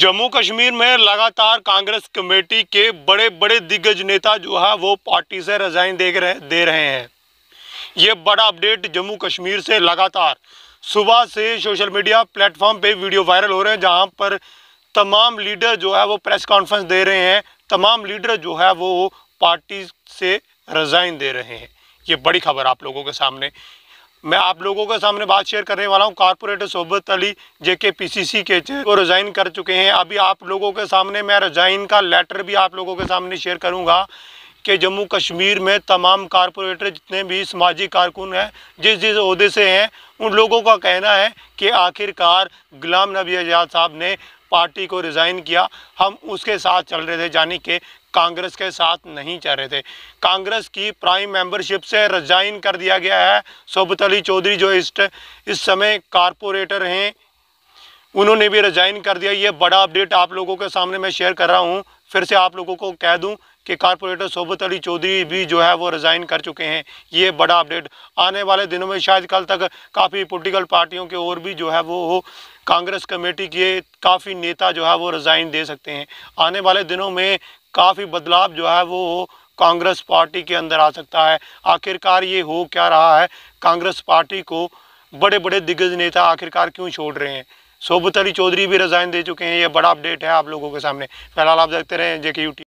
जम्मू कश्मीर में लगातार कांग्रेस कमेटी के बड़े बड़े दिग्गज नेता जो है वो पार्टी से रिजाइन दे रहे दे रहे हैं ये बड़ा अपडेट जम्मू कश्मीर से लगातार सुबह से सोशल मीडिया प्लेटफॉर्म पे वीडियो वायरल हो रहे हैं जहां पर तमाम लीडर जो है वो प्रेस कॉन्फ्रेंस दे रहे हैं तमाम लीडर जो है वो पार्टी से रिज़ाइन दे रहे हैं ये बड़ी खबर आप लोगों के सामने मैं आप लोगों के सामने बात शेयर करने वाला हूं कारपोरेटर सोबत अली जेके पीसीसी के वो रिज़ाइन कर चुके हैं अभी आप लोगों के सामने मैं रिज़ाइन का लेटर भी आप लोगों के सामने शेयर करूंगा कि जम्मू कश्मीर में तमाम कारपोरेटर जितने भी सामाजिक कारकुन हैं जिस जिस अहदे से हैं उन लोगों का कहना है कि आखिरकार गुलाम नबी आज़ाद साहब ने पार्टी को रिज़ाइन किया हम उसके साथ चल रहे थे यानी कि कांग्रेस के साथ नहीं चल रहे थे कांग्रेस की प्राइम मेंबरशिप से रिजाइन कर दिया गया है सोबत अली चौधरी जो इस इस समय कारपोरेटर हैं उन्होंने भी रिजाइन कर दिया ये बड़ा अपडेट आप लोगों के सामने मैं शेयर कर रहा हूँ फिर से आप लोगों को कह दूँ कि कारपोरेटर सोबत अली चौधरी भी जो है वो रिज़ाइन कर चुके हैं ये बड़ा अपडेट आने वाले दिनों में शायद कल तक काफ़ी पोलिटिकल पार्टियों के और भी जो है वो हो कांग्रेस कमेटी के काफ़ी नेता जो है वो रिज़ाइन दे सकते हैं आने वाले दिनों में काफ़ी बदलाव जो है वो कांग्रेस पार्टी के अंदर आ सकता है आखिरकार ये हो क्या रहा है कांग्रेस पार्टी को बड़े बड़े दिग्गज नेता आखिरकार क्यों छोड़ रहे हैं सोबत अली चौधरी भी रिज़ाइन दे चुके हैं ये बड़ा अपडेट है आप लोगों के सामने फिलहाल आप देखते रहें जेके के